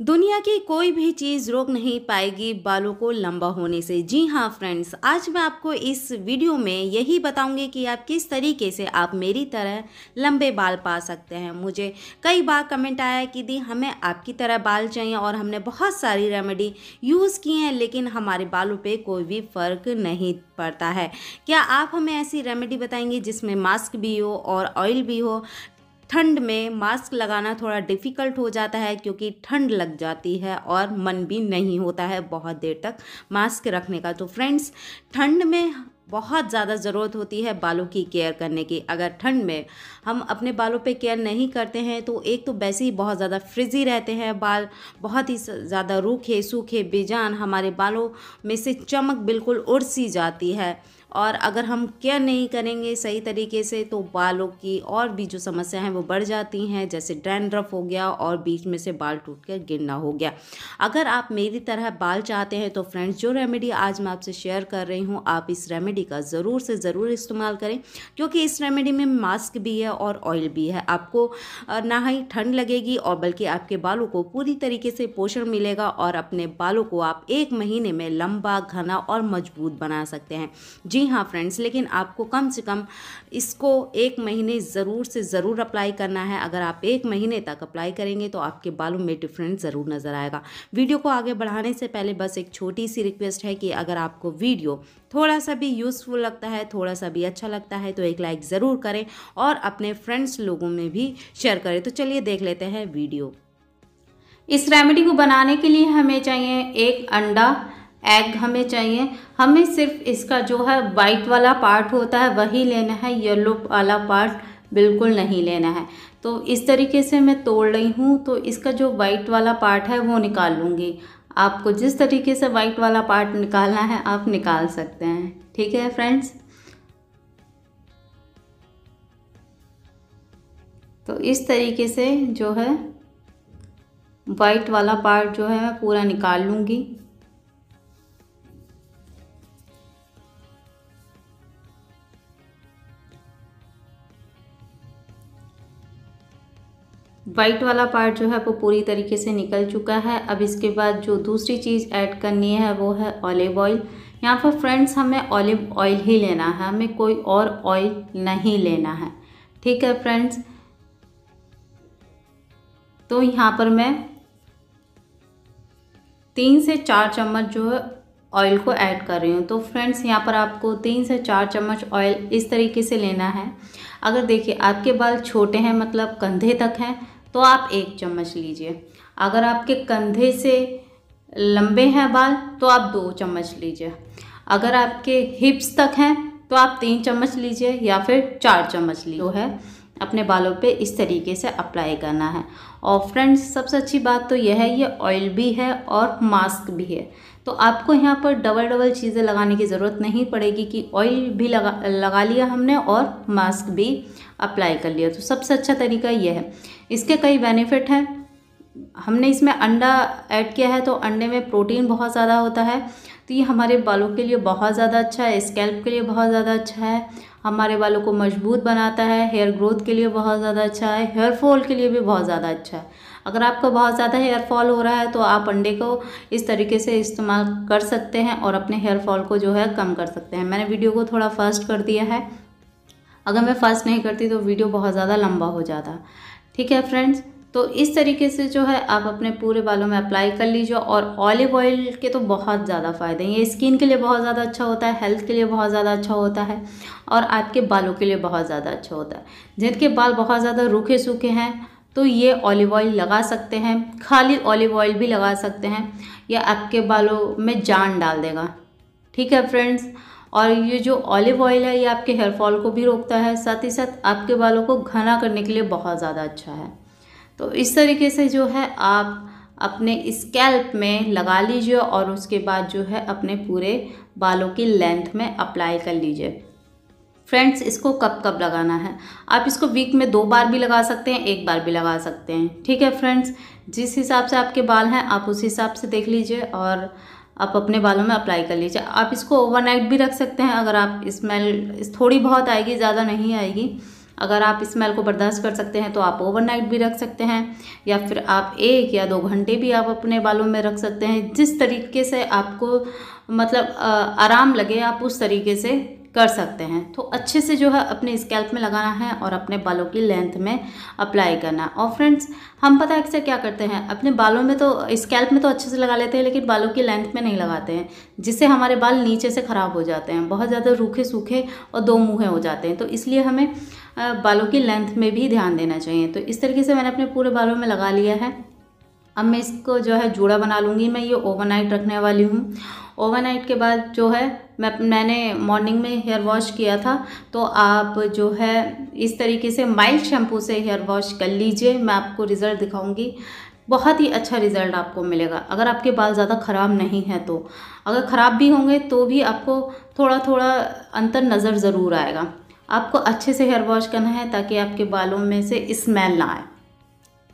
दुनिया की कोई भी चीज़ रोक नहीं पाएगी बालों को लंबा होने से जी हाँ फ्रेंड्स आज मैं आपको इस वीडियो में यही बताऊंगी कि आप किस तरीके से आप मेरी तरह लंबे बाल पा सकते हैं मुझे कई बार कमेंट आया कि दी हमें आपकी तरह बाल चाहिए और हमने बहुत सारी रेमेडी यूज़ की हैं लेकिन हमारे बालों पे कोई भी फ़र्क नहीं पड़ता है क्या आप हमें ऐसी रेमेडी बताएंगे जिसमें मास्क भी हो और ऑयल भी हो ठंड में मास्क लगाना थोड़ा डिफ़िकल्ट हो जाता है क्योंकि ठंड लग जाती है और मन भी नहीं होता है बहुत देर तक मास्क रखने का तो फ्रेंड्स ठंड में बहुत ज़्यादा ज़रूरत होती है बालों की केयर करने की अगर ठंड में हम अपने बालों पे केयर नहीं करते हैं तो एक तो वैसे ही बहुत ज़्यादा फ्रिजी रहते हैं बाल बहुत ही ज़्यादा रूखे सूखे बेजान हमारे बालों में से चमक बिल्कुल उड़ सी जाती है और अगर हम केयर नहीं करेंगे सही तरीके से तो बालों की और भी जो समस्या हैं वो बढ़ जाती हैं जैसे ड्रैंड्रफ हो गया और बीच में से बाल टूट कर गिरना हो गया अगर आप मेरी तरह बाल चाहते हैं तो फ्रेंड्स जो रेमेडी आज मैं आपसे शेयर कर रही हूँ आप इस रेमेडी का ज़रूर से ज़रूर इस्तेमाल करें क्योंकि इस रेमेडी में मास्क भी है और ऑयल भी है आपको ना ही ठंड लगेगी और बल्कि आपके बालों को पूरी तरीके से पोषण मिलेगा और अपने बालों को आप एक महीने में लंबा घना और मजबूत बना सकते हैं जी जी हाँ फ्रेंड्स लेकिन आपको कम से कम इसको एक महीने ज़रूर से ज़रूर अप्लाई करना है अगर आप एक महीने तक अप्लाई करेंगे तो आपके बालों में डिफरेंस ज़रूर नज़र आएगा वीडियो को आगे बढ़ाने से पहले बस एक छोटी सी रिक्वेस्ट है कि अगर आपको वीडियो थोड़ा सा भी यूज़फुल लगता है थोड़ा सा भी अच्छा लगता है तो एक लाइक ज़रूर करें और अपने फ्रेंड्स लोगों में भी शेयर करें तो चलिए देख लेते हैं वीडियो इस रेमेडी को बनाने के लिए हमें चाहिए एक अंडा एग हमें चाहिए हमें सिर्फ इसका जो है वाइट वाला पार्ट होता है वही लेना है येलो वाला पार्ट बिल्कुल नहीं लेना है तो इस तरीके से मैं तोड़ रही हूँ तो इसका जो वाइट वाला पार्ट है वो निकाल लूँगी आपको जिस तरीके से वाइट वाला पार्ट निकालना है आप निकाल सकते हैं ठीक है फ्रेंड्स तो इस तरीके से जो है वाइट वाला पार्ट जो है मैं पूरा निकाल लूँगी वाइट वाला पार्ट जो है वो पूरी तरीके से निकल चुका है अब इसके बाद जो दूसरी चीज़ ऐड करनी है वो है ऑलिव ऑयल यहाँ पर फ्रेंड्स हमें ऑलिव ऑयल ही लेना है हमें कोई और ऑयल नहीं लेना है ठीक है फ्रेंड्स तो यहाँ पर मैं तीन से चार चम्मच जो है ऑयल को ऐड कर रही हूँ तो फ्रेंड्स यहाँ पर आपको तीन से चार चम्मच ऑयल इस तरीके से लेना है अगर देखिए आपके बाल छोटे हैं मतलब कंधे तक हैं तो आप एक चम्मच लीजिए अगर आपके कंधे से लंबे हैं बाल तो आप दो चम्मच लीजिए अगर आपके हिप्स तक हैं तो आप तीन चम्मच लीजिए या फिर चार चम्मच लीजिए जो है अपने बालों पे इस तरीके से अप्लाई करना है और फ्रेंड्स सबसे अच्छी बात तो यह है ये ऑयल भी है और मास्क भी है तो आपको यहाँ पर डबल डबल चीज़ें लगाने की ज़रूरत नहीं पड़ेगी कि ऑयल भी लगा लगा लिया हमने और मास्क भी अप्लाई कर लिया तो सबसे अच्छा तरीका यह है इसके कई बेनिफिट हैं हमने इसमें अंडा ऐड किया है तो अंडे में प्रोटीन बहुत ज़्यादा होता है तो ये हमारे बालों के लिए बहुत ज़्यादा अच्छा है स्कैल्प के लिए बहुत ज़्यादा अच्छा है हमारे बालों को मजबूत बनाता है हेयर ग्रोथ के लिए बहुत ज़्यादा अच्छा है हेयर फॉल के लिए भी बहुत ज़्यादा अच्छा है अगर आपको बहुत ज़्यादा हेयर फॉल हो रहा है तो आप अंडे को इस तरीके से इस्तेमाल कर सकते हैं और अपने हेयर फॉल को जो है कम कर सकते हैं मैंने वीडियो को थोड़ा फास्ट कर दिया है अगर मैं फास्ट नहीं करती तो वीडियो बहुत ज़्यादा लंबा हो जाता ठीक है फ्रेंड्स तो इस तरीके से जो है आप अपने पूरे बालों में अप्लाई कर लीजिए और ऑलिव ऑयल के तो बहुत ज़्यादा फ़ायदे हैं ये स्किन के लिए बहुत ज़्यादा अच्छा होता है हेल्थ के लिए बहुत ज़्यादा अच्छा होता है और आपके बालों के लिए बहुत ज़्यादा अच्छा होता है जिनके बाल बहुत ज़्यादा रूखे सूखे हैं तो ये ऑलिव ऑयल लगा सकते हैं खाली ऑलिव ऑयल भी लगा सकते हैं यह आपके बालों में जान डाल देगा ठीक है फ्रेंड्स और ये जो ऑलिव ऑयल है ये आपके हेयर फॉल को भी रोकता है साथ ही साथ आपके बालों को घना करने के लिए बहुत ज़्यादा अच्छा है तो इस तरीके से जो है आप अपने स्कैल्प में लगा लीजिए और उसके बाद जो है अपने पूरे बालों की लेंथ में अप्लाई कर लीजिए फ्रेंड्स इसको कब कब लगाना है आप इसको वीक में दो बार भी लगा सकते हैं एक बार भी लगा सकते हैं ठीक है फ्रेंड्स जिस हिसाब से आपके बाल हैं आप उस हिसाब से देख लीजिए और आप अपने बालों में अप्लाई कर लीजिए आप इसको ओवरनाइट भी रख सकते हैं अगर आप स्मेल थोड़ी बहुत आएगी ज़्यादा नहीं आएगी अगर आप स्मेल को बर्दाश्त कर सकते हैं तो आप ओवरनाइट भी रख सकते हैं या फिर आप एक या दो घंटे भी आप अपने बालों में रख सकते हैं जिस तरीके से आपको मतलब आराम लगे आप उस तरीके से कर सकते हैं तो अच्छे से जो है अपने स्कैल्प में लगाना है और अपने बालों की लेंथ में अप्लाई करना और फ्रेंड्स हम पता अक्सर क्या करते हैं अपने बालों में तो स्कैल्प में तो अच्छे से लगा लेते हैं लेकिन बालों की लेंथ में नहीं लगाते हैं जिससे हमारे बाल नीचे से ख़राब हो जाते हैं बहुत ज़्यादा रूखे सूखे और दो मुँहें हो जाते हैं तो इसलिए हमें बालों की लेंथ में भी ध्यान देना चाहिए तो इस तरीके से मैंने अपने पूरे बालों में लगा लिया है अब मैं इसको जो है जूड़ा बना लूँगी मैं ये ओवरनाइट रखने वाली हूँ ओवरनाइट के बाद जो है मैं मैंने मॉर्निंग में हेयर वॉश किया था तो आप जो है इस तरीके से माइल्ड शैम्पू से हेयर वॉश कर लीजिए मैं आपको रिज़ल्ट दिखाऊंगी बहुत ही अच्छा रिज़ल्ट आपको मिलेगा अगर आपके बाल ज़्यादा ख़राब नहीं है तो अगर ख़राब भी होंगे तो भी आपको थोड़ा थोड़ा अंतर नज़र ज़रूर आएगा आपको अच्छे से हेयर वॉश करना है ताकि आपके बालों में से स्मेल ना आए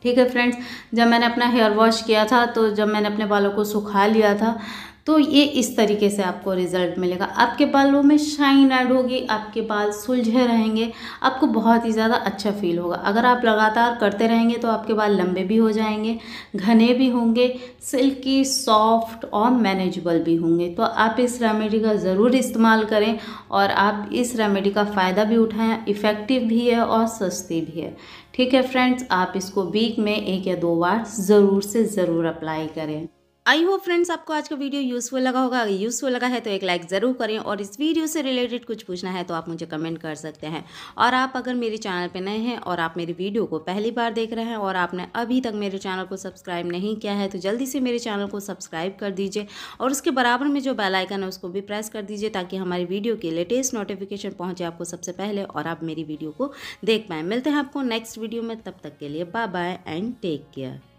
ठीक है फ्रेंड्स जब मैंने अपना हेयर वॉश किया था तो जब मैंने अपने बालों को सुखा लिया था तो ये इस तरीके से आपको रिज़ल्ट मिलेगा आपके बालों में शाइन ऐड होगी आपके बाल सुलझे रहेंगे आपको बहुत ही ज़्यादा अच्छा फील होगा अगर आप लगातार करते रहेंगे तो आपके बाल लंबे भी हो जाएंगे घने भी होंगे सिल्की सॉफ्ट और मैनेजेबल भी होंगे तो आप इस रेमेडी का ज़रूर इस्तेमाल करें और आप इस रेमेडी का फ़ायदा भी उठाएँ इफ़ेक्टिव भी है और सस्ती भी है ठीक है फ्रेंड्स आप इसको वीक में एक या दो बार ज़रूर से ज़रूर अप्लाई करें आई होप फ्रेंड्स आपको आज का वीडियो यूज़फुल लगा होगा अगर यूज़फुल लगा है तो एक लाइक ज़रूर करें और इस वीडियो से रिलेटेड कुछ पूछना है तो आप मुझे कमेंट कर सकते हैं और आप अगर मेरे चैनल पर नए हैं और आप मेरी वीडियो को पहली बार देख रहे हैं और आपने अभी तक मेरे चैनल को सब्सक्राइब नहीं किया है तो जल्दी से मेरे चैनल को सब्सक्राइब कर दीजिए और उसके बराबर में जो बेलाइकन है उसको भी प्रेस कर दीजिए ताकि हमारी वीडियो की लेटेस्ट नोटिफिकेशन पहुँचे आपको सबसे पहले और आप मेरी वीडियो को देख पाएँ मिलते हैं आपको नेक्स्ट वीडियो में तब तक के लिए bye bye and take care